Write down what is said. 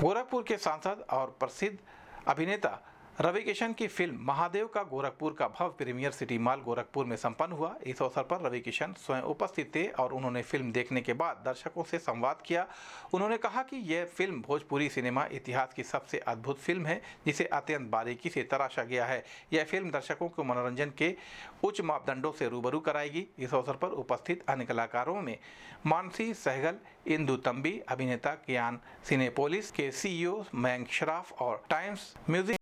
गोरखपुर के सांसद और प्रसिद्ध अभिनेता रवि किशन की फिल्म महादेव का गोरखपुर का भव्य प्रीमियर सिटी मॉल गोरखपुर में संपन्न हुआ इस अवसर पर रवि किशन स्वयं उपस्थित थे और उन्होंने फिल्म देखने के बाद दर्शकों से संवाद किया उन्होंने कहा कि यह फिल्म भोजपुरी सिनेमा इतिहास की सबसे अद्भुत फिल्म है जिसे अत्यंत बारीकी से तराशा गया है यह फिल्म दर्शकों को मनोरंजन के उच्च मापदंडों से रूबरू कराएगी इस अवसर पर उपस्थित अन्य कलाकारों में मानसी सहगल इंदू तम्बी अभिनेता कियान सिनेपोलिस के सीईओ मयंक श्राफ और टाइम्स म्यूजिक